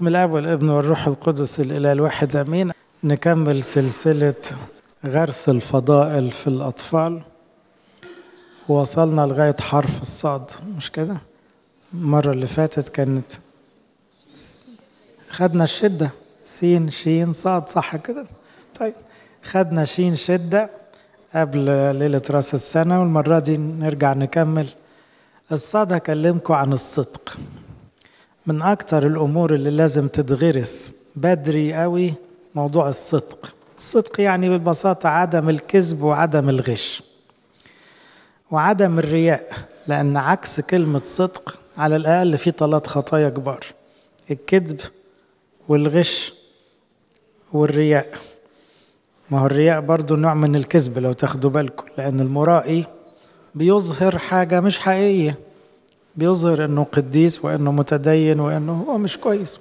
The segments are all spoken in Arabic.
بسم الله والابن والروح القدس الإله الواحد أمين نكمل سلسلة غرس الفضائل في الأطفال وصلنا لغاية حرف الصاد مش كده المرة اللي فاتت كانت خدنا الشدة سين شين صاد صح كده طيب خدنا شين شدة قبل ليلة راس السنة والمرة دي نرجع نكمل الصاد هكلمكم عن الصدق من أكتر الأمور اللي لازم تتغرس بدري قوي موضوع الصدق الصدق يعني ببساطة عدم الكذب وعدم الغش وعدم الرياء لأن عكس كلمة صدق على الأقل في ثلاث خطايا كبار الكذب والغش والرياء ما هو الرياء برضو نوع من الكذب لو تاخدوا بالكم لأن المرائي بيظهر حاجة مش حقيقية بيظهر انه قديس وانه متدين وانه هو مش كويس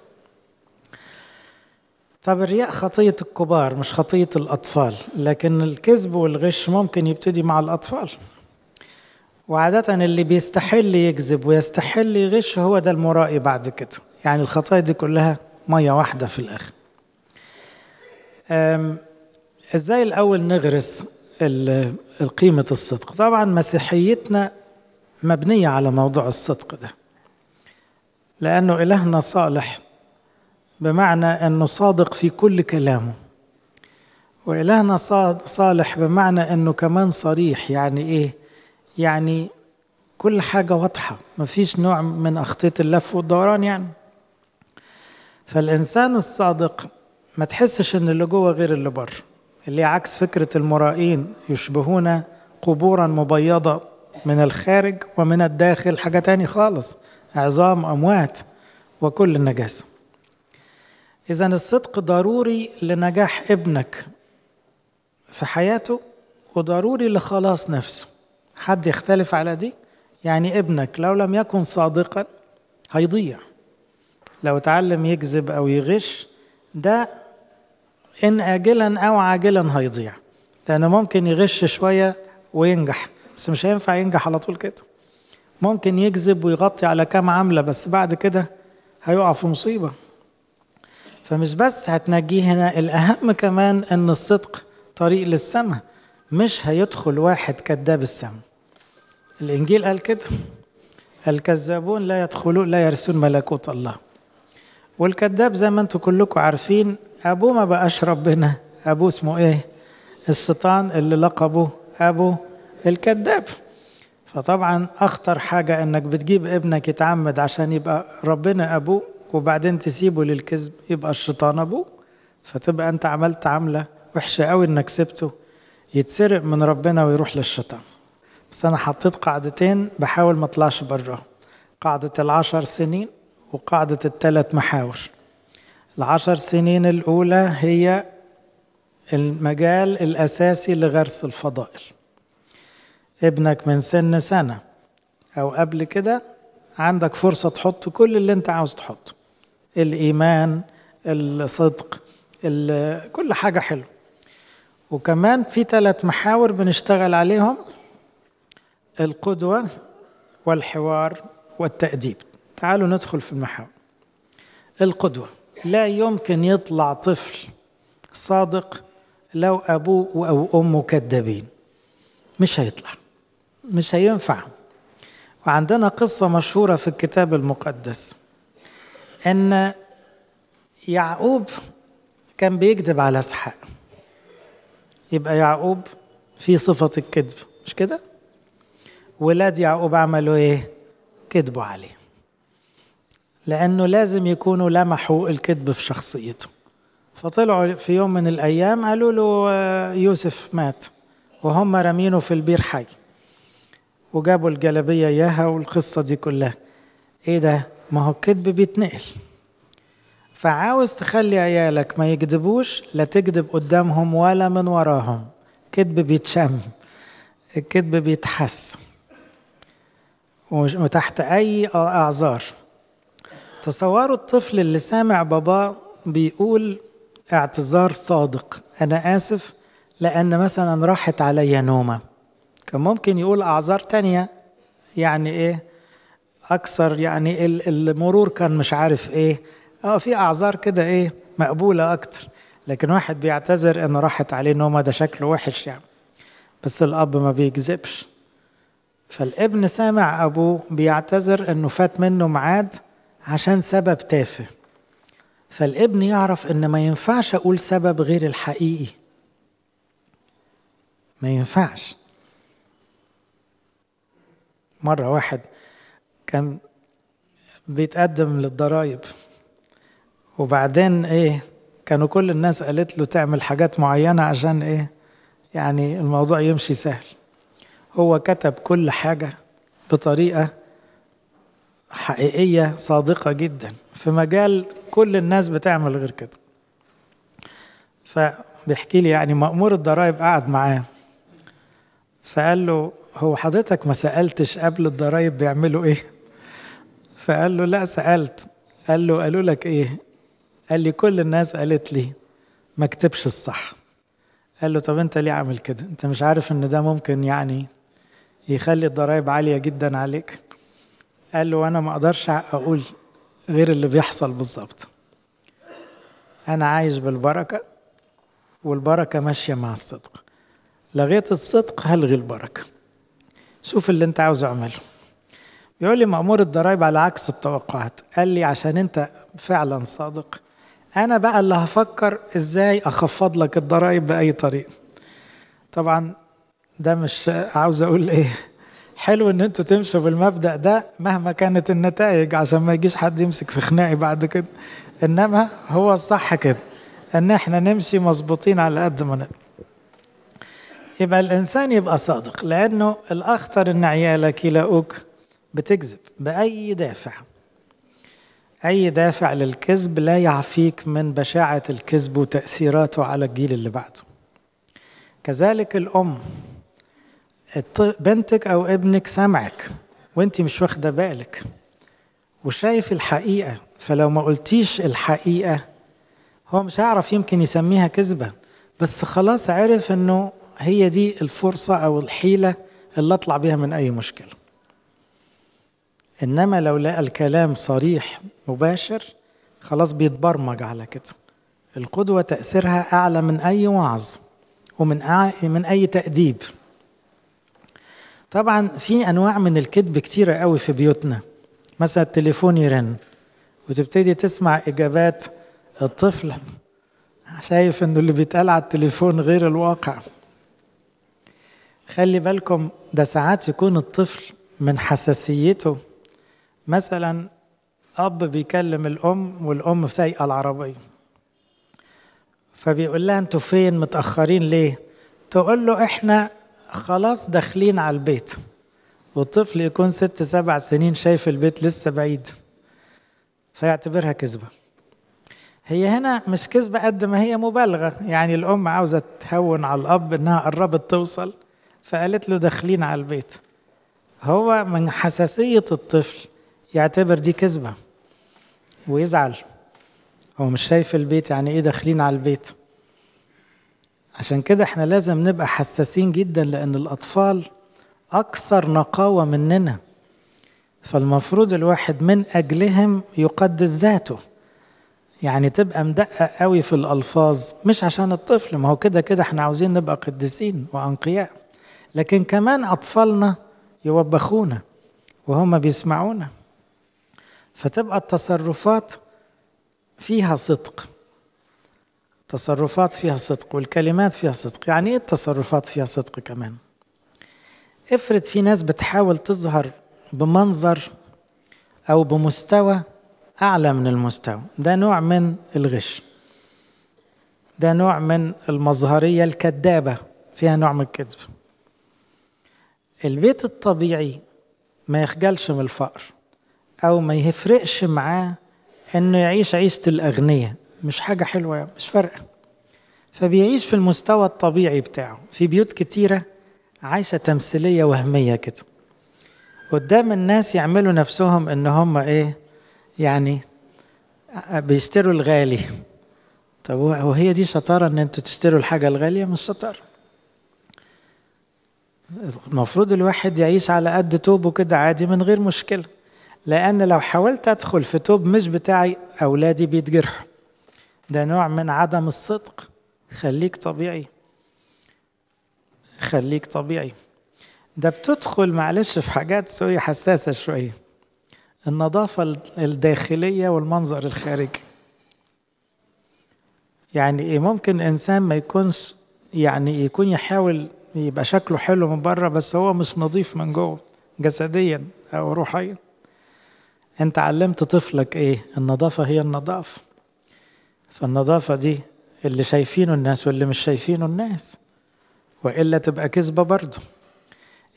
طب الرياء خطية الكبار مش خطية الأطفال لكن الكذب والغش ممكن يبتدي مع الأطفال وعادة اللي بيستحل يكذب ويستحل يغش هو ده المرائي بعد كده يعني الخطايا دي كلها مية واحدة في الآخر ازاي الأول نغرس قيمة الصدق طبعا مسيحيتنا مبنية على موضوع الصدق ده لأنه إلهنا صالح بمعنى أنه صادق في كل كلامه وإلهنا صالح بمعنى أنه كمان صريح يعني إيه؟ يعني كل حاجة واضحة مفيش نوع من أخطية اللف والدوران يعني فالإنسان الصادق ما تحسش إن اللي جوه غير اللي بره اللي عكس فكرة المرائين يشبهون قبورا مبيضة من الخارج ومن الداخل حاجة تاني خالص عظام أموات وكل النجاسة إذا الصدق ضروري لنجاح ابنك في حياته وضروري لخلاص نفسه حد يختلف على دي يعني ابنك لو لم يكن صادقا هيضيع لو اتعلم يكذب أو يغش ده إن آجلا أو عاجلا هيضيع لأنه ممكن يغش شوية وينجح بس مش هينفع ينجح على طول كده ممكن يكذب ويغطي على كام عاملة بس بعد كده هيقع في مصيبة فمش بس هتنجيه هنا الأهم كمان أن الصدق طريق للسماء مش هيدخل واحد كذاب السماء الإنجيل قال كده الكذابون لا يدخلون لا يرثون ملكوت الله والكذاب زي ما انتم كلكم عارفين أبوه ما بقاش ربنا أبوه اسمه إيه الشيطان اللي لقبه أبو الكذاب فطبعا اخطر حاجه انك بتجيب ابنك يتعمد عشان يبقى ربنا ابوه وبعدين تسيبه للكذب يبقى الشيطان ابوه فتبقى انت عملت عمله وحشه قوي انك سبته يتسرق من ربنا ويروح للشيطان بس انا حطيت قاعدتين بحاول ما اطلعش بره قاعده العشر سنين وقاعده الثلاث محاور العشر سنين الاولى هي المجال الاساسي لغرس الفضائل ابنك من سن سنة أو قبل كده عندك فرصة تحط كل اللي أنت عاوز تحطه الإيمان الصدق كل حاجة حلوة وكمان في ثلاث محاور بنشتغل عليهم القدوة والحوار والتأديب تعالوا ندخل في المحاور القدوة لا يمكن يطلع طفل صادق لو أبوه أو أمه كذابين مش هيطلع مش هينفع وعندنا قصة مشهورة في الكتاب المقدس أن يعقوب كان بيكذب على اسحاق يبقى يعقوب في صفة الكذب مش كده؟ ولاد يعقوب عملوا ايه؟ كذبوا عليه لأنه لازم يكونوا لمحوا الكذب في شخصيته فطلعوا في يوم من الأيام قالوا له آه، يوسف مات وهم رمينه في البير حي وجابوا الجلابية إياها والقصة دي كلها إيه ده؟ ما هو الكذب بيتنقل فعاوز تخلي عيالك ما يكذبوش لا تكذب قدامهم ولا من وراهم كذب بيتشم الكذب بيتحس وتحت أي أعذار تصوروا الطفل اللي سامع باباه بيقول اعتذار صادق أنا آسف لأن مثلا راحت عليا نومة كان ممكن يقول أعذار تانية يعني إيه أكثر يعني المرور كان مش عارف إيه أه في أعذار كده إيه مقبولة أكتر لكن واحد بيعتذر إنه راحت عليه نومة ده شكله وحش يعني بس الأب ما بيكذبش فالابن سامع أبوه بيعتذر إنه فات منه ميعاد عشان سبب تافه فالابن يعرف إن ما ينفعش أقول سبب غير الحقيقي ما ينفعش مرة واحد كان بيتقدم للضرايب وبعدين ايه كانوا كل الناس قالت له تعمل حاجات معينة عشان ايه يعني الموضوع يمشي سهل هو كتب كل حاجة بطريقة حقيقية صادقة جدا في مجال كل الناس بتعمل غير كده فبيحكي لي يعني مأمور الضرايب قعد معاه فقال له هو حضرتك ما سألتش قبل الضرايب بيعملوا إيه؟ فقال له لا سألت قال له قالوا لك إيه؟ قال لي كل الناس قالت لي ما اكتبش الصح قال له طب أنت ليه عامل كده؟ أنت مش عارف إن ده ممكن يعني يخلي الضرايب عالية جدا عليك قال له وأنا ما أقدرش أقول غير اللي بيحصل بالظبط أنا عايش بالبركة والبركة ماشية مع الصدق لغيت الصدق هلغي البركة شوف اللي انت عاوز اعمله بيقول لي مأمور الضرايب على عكس التوقعات قال لي عشان انت فعلا صادق انا بقى اللي هفكر ازاي اخفض لك الضرايب باي طريقه طبعا ده مش عاوز اقول ايه حلو ان انتوا تمشوا بالمبدا ده مهما كانت النتائج عشان ما يجيش حد يمسك في خناقي بعد كده انما هو الصح كده ان احنا نمشي مظبوطين على قد ما نقدر يبقى الانسان يبقى صادق لانه الاخطر ان عيالك يلاقوك بتكذب باي دافع اي دافع للكذب لا يعفيك من بشاعه الكذب وتاثيراته على الجيل اللي بعده كذلك الام بنتك او ابنك سامعك وانت مش واخده بالك وشايف الحقيقه فلو ما قلتيش الحقيقه هو مش هيعرف يمكن يسميها كذبه بس خلاص عرف انه هي دي الفرصة أو الحيلة اللي أطلع بيها من أي مشكلة إنما لو لقى الكلام صريح مباشر خلاص بيتبرمج على كده القدوة تأثيرها أعلى من أي وعظ ومن من أي تأديب طبعا في أنواع من الكذب كتيرة قوي في بيوتنا مثلا التليفون يرن وتبتدي تسمع إجابات الطفل شايف إنه اللي بيتقال على التليفون غير الواقع خلي بالكم ده ساعات يكون الطفل من حساسيته مثلا أب بيكلم الأم والأم سايقة العربية فبيقول لها أنتوا فين متأخرين ليه؟ تقول له إحنا خلاص داخلين على البيت والطفل يكون ست سبع سنين شايف البيت لسه بعيد فيعتبرها كذبة هي هنا مش كذبة قد ما هي مبالغة يعني الأم عاوزة تهون على الأب إنها قربت توصل فقالت له داخلين على البيت هو من حساسية الطفل يعتبر دي كذبة ويزعل هو مش شايف البيت يعني ايه داخلين على البيت عشان كده احنا لازم نبقى حساسين جدا لان الاطفال اكثر نقاوة مننا فالمفروض الواحد من اجلهم يقدس ذاته يعني تبقى مدقق قوي في الالفاظ مش عشان الطفل ما هو كده كده احنا عاوزين نبقى قديسين وانقياء لكن كمان أطفالنا يوبخونا وهم بيسمعونا فتبقى التصرفات فيها صدق التصرفات فيها صدق والكلمات فيها صدق يعني ايه التصرفات فيها صدق كمان افرض في ناس بتحاول تظهر بمنظر او بمستوى اعلى من المستوى ده نوع من الغش ده نوع من المظهريه الكذابه فيها نوع من الكذب البيت الطبيعي ما يخجلش من الفقر او ما يفرقش معاه انه يعيش عيشه الاغنياء مش حاجه حلوه مش فارقه فبيعيش في المستوى الطبيعي بتاعه في بيوت كتيره عايشه تمثيليه وهميه كده قدام الناس يعملوا نفسهم ان هم ايه يعني بيشتروا الغالي طب وهي دي شطاره ان انتوا تشتروا الحاجه الغاليه مش شطاره المفروض الواحد يعيش على قد توبه كده عادي من غير مشكلة لأن لو حاولت أدخل في توب مش بتاعي أولادي بيتجرحوا ده نوع من عدم الصدق خليك طبيعي خليك طبيعي ده بتدخل معلش في حاجات سوية حساسة شوية النظافة الداخلية والمنظر الخارجي يعني ايه ممكن انسان ما يكونش يعني يكون يحاول يبقى شكله حلو من بره بس هو مش نظيف من جوه جسديا او روحيا انت علمت طفلك ايه النظافه هي النظافه فالنظافه دي اللي شايفينه الناس واللي مش شايفينه الناس والا تبقى كذبه برضه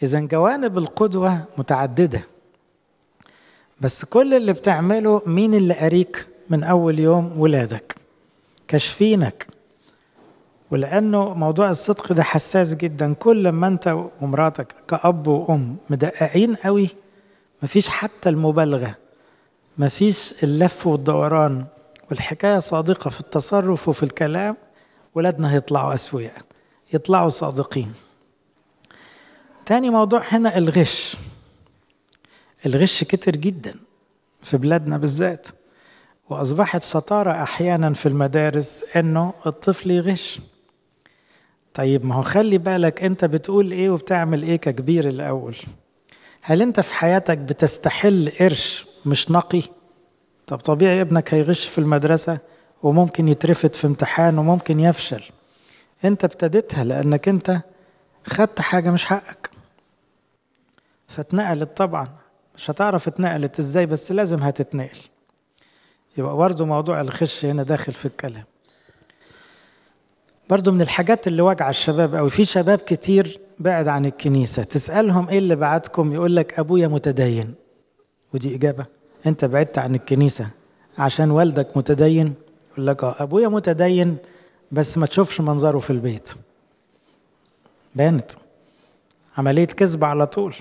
اذا جوانب القدوه متعدده بس كل اللي بتعمله مين اللي قاريك من اول يوم ولادك كشفينك ولانه موضوع الصدق ده حساس جدا كل ما انت ومراتك كاب وام مدققين قوي مفيش حتى المبالغه مفيش اللف والدوران والحكايه صادقه في التصرف وفي الكلام ولادنا هيطلعوا اسوياء يطلعوا صادقين تاني موضوع هنا الغش الغش كتر جدا في بلادنا بالذات واصبحت شطاره احيانا في المدارس انه الطفل يغش طيب ما هو خلي بالك انت بتقول ايه وبتعمل ايه ككبير الاول هل انت في حياتك بتستحل قرش مش نقي طب طبيعي ابنك هيغش في المدرسة وممكن يترفد في امتحان وممكن يفشل انت ابتديتها لانك انت خدت حاجة مش حقك فاتنقلت طبعا مش هتعرف اتنقلت ازاي بس لازم هتتنقل يبقى برضه موضوع الخش هنا داخل في الكلام برضو من الحاجات اللي واجعه الشباب قوي في شباب كتير بعد عن الكنيسة تسألهم إيه اللي بعتكم يقول لك أبويا متدين ودي إجابة أنت بعدت عن الكنيسة عشان والدك متدين يقول لك أه أبويا متدين بس ما تشوفش منظره في البيت بانت عملية كذب على طول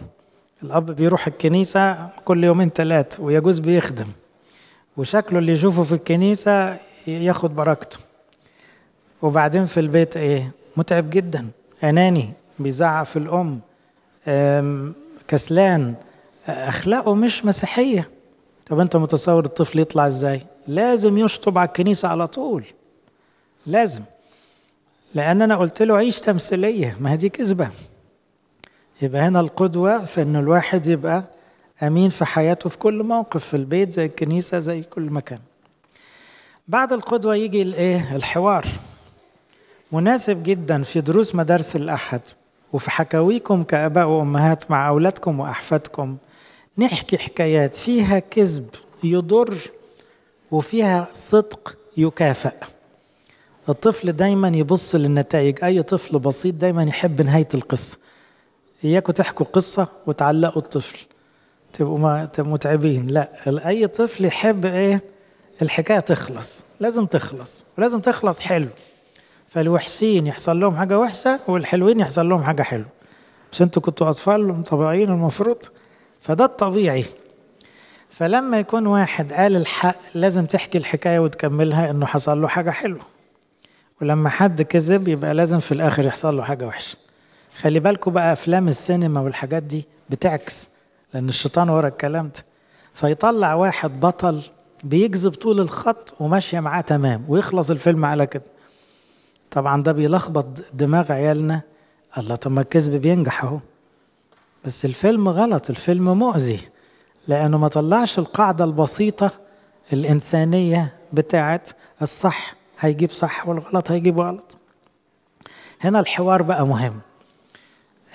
الأب بيروح الكنيسة كل يومين ثلاثة ويجوز بيخدم وشكله اللي يشوفه في الكنيسة ياخد بركته وبعدين في البيت ايه متعب جدا اناني بيزعق في الام كسلان اخلاقه مش مسيحيه طب انت متصور الطفل يطلع ازاي لازم يشطب على الكنيسه على طول لازم لان انا قلت له عيش تمثيليه ما هي دي كذبه يبقى هنا القدوه في ان الواحد يبقى امين في حياته في كل موقف في البيت زي الكنيسه زي كل مكان بعد القدوه يجي الايه الحوار مناسب جدا في دروس مدارس الأحد وفي حكاويكم كآباء وأمهات مع أولادكم وأحفادكم نحكي حكايات فيها كذب يضر وفيها صدق يكافئ الطفل دايما يبص للنتائج أي طفل بسيط دايما يحب نهاية القصة اياكم تحكوا قصة وتعلقوا الطفل تبقوا متعبين لا أي طفل يحب إيه الحكاية تخلص لازم تخلص ولازم تخلص حلو فالوحشين يحصل لهم حاجة وحشة والحلوين يحصل لهم حاجة حلوة مش انتوا كنتوا أطفال طبيعيين المفروض فده الطبيعي فلما يكون واحد قال الحق لازم تحكي الحكاية وتكملها إنه حصل له حاجة حلوة ولما حد كذب يبقى لازم في الآخر يحصل له حاجة وحشة خلي بالكوا بقى أفلام السينما والحاجات دي بتعكس لأن الشيطان ورا الكلام ده فيطلع واحد بطل بيكذب طول الخط وماشية معاه تمام ويخلص الفيلم على كده طبعا ده بيلخبط دماغ عيالنا الله طب ما الكذب بينجح اهو بس الفيلم غلط الفيلم مؤذي لأنه ما طلعش القاعدة البسيطة الإنسانية بتاعت الصح هيجيب صح والغلط هيجيب غلط هنا الحوار بقى مهم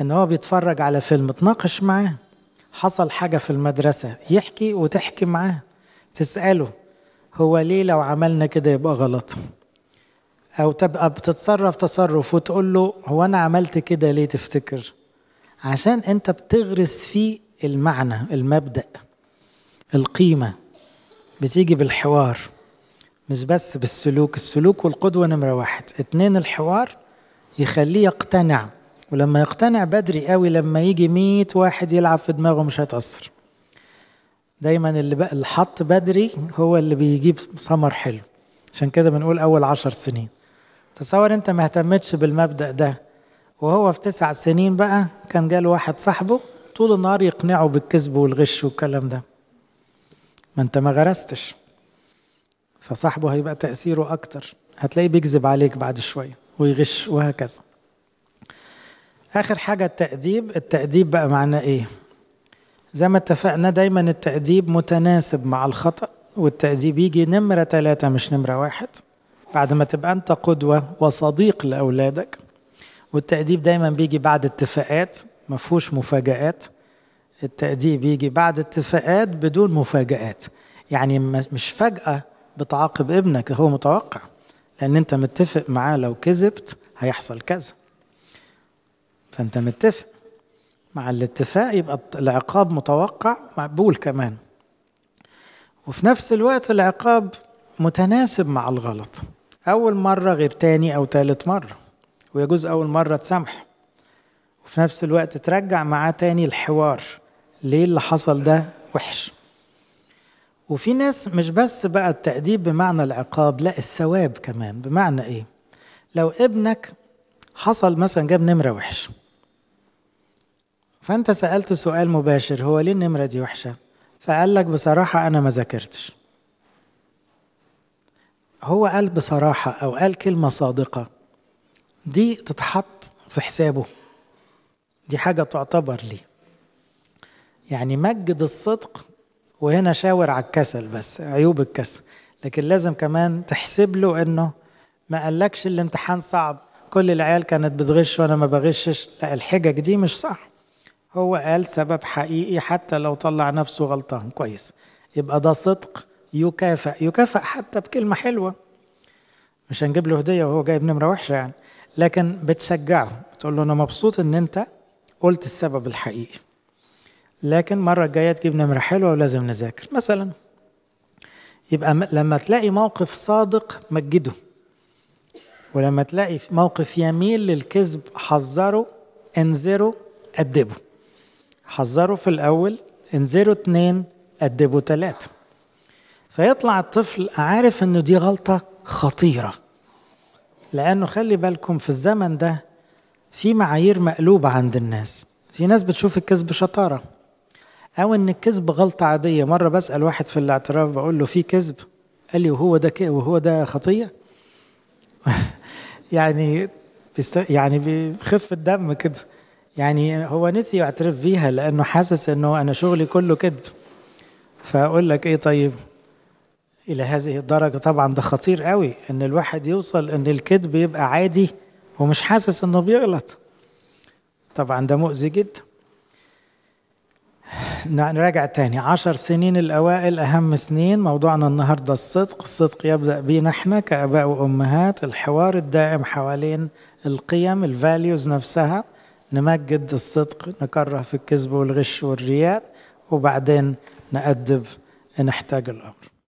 ان هو بيتفرج على فيلم تناقش معاه حصل حاجة في المدرسة يحكي وتحكي معاه تسأله هو ليه لو عملنا كده يبقى غلط او تبقى بتتصرف تصرف وتقول له هو انا عملت كده ليه تفتكر عشان انت بتغرس فيه المعنى المبدا القيمه بتيجي بالحوار مش بس بالسلوك السلوك والقدوه نمره واحد اتنين الحوار يخليه يقتنع ولما يقتنع بدري قوي لما يجي مية واحد يلعب في دماغه مش هيتأثر دايما اللي حط بدري هو اللي بيجيب ثمر حلو عشان كده بنقول أول عشر سنين تصور انت ما اهتمتش بالمبدا ده وهو في تسع سنين بقى كان جاله واحد صاحبه طول النهار يقنعه بالكذب والغش والكلام ده ما انت ما غرستش فصاحبه هيبقى تأثيره أكتر هتلاقيه بيكذب عليك بعد شوية ويغش وهكذا آخر حاجة التأديب التأديب بقى معناه إيه زي ما اتفقنا دايما التأديب متناسب مع الخطأ والتأديب يجي نمرة ثلاثة مش نمرة واحد بعد ما تبقى انت قدوه وصديق لاولادك والتاديب دايما بيجي بعد اتفاقات ما فيهوش مفاجات التاديب يجي بعد اتفاقات بدون مفاجات يعني مش فجاه بتعاقب ابنك هو متوقع لان انت متفق معاه لو كذبت هيحصل كذا فانت متفق مع الاتفاق يبقى العقاب متوقع مقبول كمان وفي نفس الوقت العقاب متناسب مع الغلط أول مرة غير تاني أو تالت مرة ويجوز أول مرة تسامحه وفي نفس الوقت ترجع معاه تاني الحوار ليه اللي حصل ده وحش وفي ناس مش بس بقى التأديب بمعنى العقاب لا الثواب كمان بمعنى إيه لو ابنك حصل مثلا جاب نمرة وحشة فأنت سألته سؤال مباشر هو ليه النمرة دي وحشة فقال لك بصراحة أنا ما ذاكرتش هو قال بصراحة أو قال كلمة صادقة دي تتحط في حسابه دي حاجة تعتبر ليه يعني مجد الصدق وهنا شاور على الكسل بس عيوب الكسل لكن لازم كمان تحسب له انه ما قالكش الامتحان صعب كل العيال كانت بتغش وانا ما بغشش لا الحجج دي مش صح هو قال سبب حقيقي حتى لو طلع نفسه غلطان كويس يبقى ده صدق يكافئ يكافئ حتى بكلمة حلوة مش هنجيب له هدية وهو جايب نمرة وحشة يعني لكن بتشجعه بتقول له أنا مبسوط إن أنت قلت السبب الحقيقي لكن مرة الجاية تجيب نمرة حلوة ولازم نذاكر مثلا يبقى لما تلاقي موقف صادق مجده ولما تلاقي موقف يميل للكذب حذره انذره أدبه حذره في الأول انذره اتنين أدبه تلاتة فيطلع الطفل عارف انه دي غلطه خطيره لانه خلي بالكم في الزمن ده في معايير مقلوبه عند الناس في ناس بتشوف الكذب شطاره او ان الكذب غلطه عاديه مره بسال واحد في الاعتراف بقول له في كذب قال لي وهو ده وهو ده خطيه يعني بيست... يعني بيخف الدم كده يعني هو نسي يعترف بيها لانه حاسس انه انا شغلي كله كذب فاقول لك ايه طيب الى هذه الدرجه طبعا ده خطير قوي ان الواحد يوصل ان الكذب يبقى عادي ومش حاسس انه بيغلط طبعا ده مؤذي جدا نراجع تاني عشر سنين الأوائل أهم سنين موضوعنا النهاردة الصدق الصدق يبدأ بينا احنا كأباء وأمهات الحوار الدائم حوالين القيم الفاليوز نفسها نمجد الصدق نكره في الكذب والغش والرياء وبعدين نأدب نحتاج الأمر